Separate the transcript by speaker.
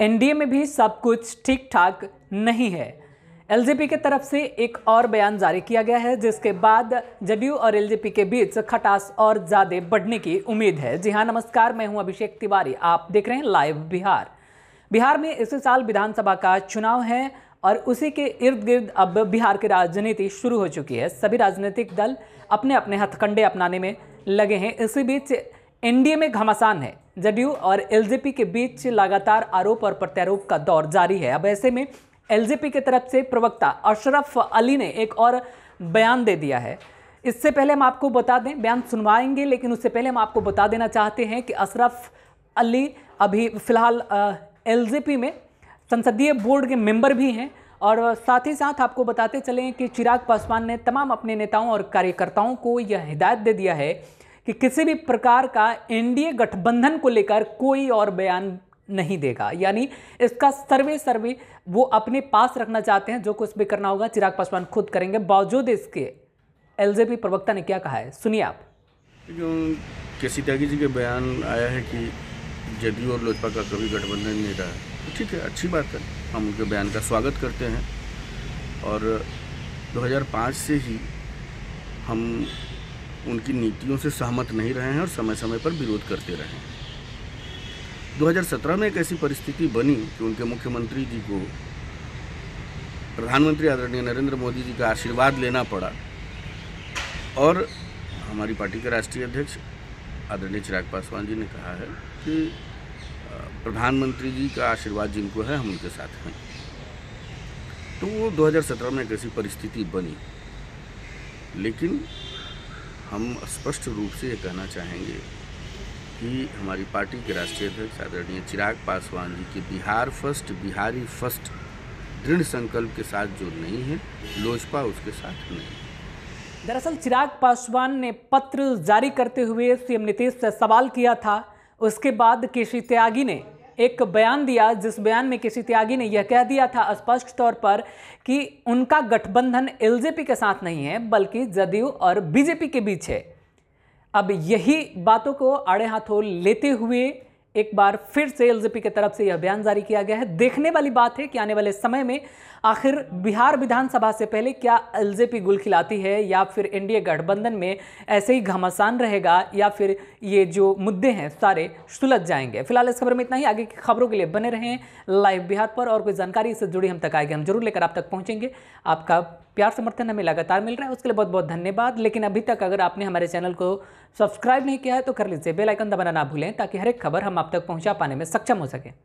Speaker 1: NDA में भी सब कुछ ठीक ठाक नहीं है एलजेपी के तरफ से एक और बयान जारी किया गया है जिसके बाद जदयू और एलजेपी के बीच खटास और ज़्यादा बढ़ने की उम्मीद है जी हाँ नमस्कार मैं हूँ अभिषेक तिवारी आप देख रहे हैं लाइव बिहार बिहार में इसी साल विधानसभा का चुनाव है और उसी के इर्द गिर्द अब बिहार की राजनीति शुरू हो चुकी है सभी राजनीतिक दल अपने अपने हथकंडे अपनाने में लगे हैं इसी बीच एनडीए में घमासान है जदयू और एलजेपी के बीच लगातार आरोप और प्रत्यारोप का दौर जारी है अब ऐसे में एलजेपी की तरफ से प्रवक्ता अशरफ अली ने एक और बयान दे दिया है इससे पहले हम आपको बता दें बयान सुनवाएंगे लेकिन उससे पहले हम आपको बता देना चाहते हैं कि अशरफ अली अभी फ़िलहाल एलजेपी में संसदीय बोर्ड के मेंबर भी हैं और साथ ही साथ आपको बताते चलें कि चिराग पासवान ने तमाम अपने नेताओं और कार्यकर्ताओं को यह हिदायत दे दिया है कि किसी भी प्रकार का एनडीए गठबंधन को लेकर कोई और बयान नहीं देगा यानी इसका सर्वे सर्वे वो अपने पास रखना चाहते हैं जो कुछ भी करना होगा चिराग पासवान खुद करेंगे बावजूद इसके एलजेपी प्रवक्ता ने क्या कहा है सुनिए आप
Speaker 2: किसी त्यागी जी के बयान आया है कि जदयू और लोजपा का कभी गठबंधन नहीं रहा है तो ठीक है अच्छी बात है हम उनके बयान का स्वागत करते हैं और 2005 से ही हम उनकी नीतियों से सहमत नहीं रहे हैं और समय समय पर विरोध करते रहे हैं 2017 में एक ऐसी परिस्थिति बनी कि उनके मुख्यमंत्री जी को प्रधानमंत्री आदरणीय नरेंद्र मोदी जी का आशीर्वाद लेना पड़ा और हमारी पार्टी के राष्ट्रीय अध्यक्ष आदरणीय चिराग पासवान जी ने कहा है कि प्रधानमंत्री जी का आशीर्वाद जिनको है हम उनके साथ हैं तो वो 2017 में एक ऐसी परिस्थिति बनी लेकिन हम स्पष्ट रूप से ये कहना चाहेंगे कि हमारी पार्टी के राष्ट्रीय अध्यक्ष आदरणीय चिराग पासवान जी की बिहार फर्स्ट बिहारी फर्स्ट दृढ़ संकल्प के साथ जो नहीं है लोजपा उसके साथ नहीं है
Speaker 1: दरअसल चिराग पासवान ने पत्र जारी करते हुए सीएम नीतीश से सवाल किया था उसके बाद केसी त्यागी ने एक बयान दिया जिस बयान में किसी त्यागी ने यह कह दिया था स्पष्ट तौर पर कि उनका गठबंधन एलजेपी के साथ नहीं है बल्कि जदयू और बीजेपी के बीच है अब यही बातों को आड़े हाथों लेते हुए एक बार फिर से एलजेपी की तरफ से यह अभियान जारी किया गया है देखने वाली बात है कि आने वाले समय में आखिर बिहार विधानसभा से पहले क्या एलजेपी गुल खिलाती है या फिर एनडीए गठबंधन में ऐसे ही घमासान रहेगा या फिर ये जो मुद्दे हैं सारे सुलझ जाएंगे फिलहाल इस खबर में इतना ही आगे की खबरों के लिए बने रहें लाइव बिहार पर और कोई जानकारी इससे जुड़ी हम तक आएगी हम जरूर लेकर आप तक पहुँचेंगे आपका प्यार समर्थन हमें लगातार मिल रहा है उसके लिए बहुत बहुत धन्यवाद लेकिन अभी तक अगर आपने हमारे चैनल को सब्सक्राइब नहीं किया है तो कर लीजिए बेलाइकन दबाना ना भूलें ताकि हर एक खबर हम अब आप तक पहुँचा पाने में सक्षम हो सके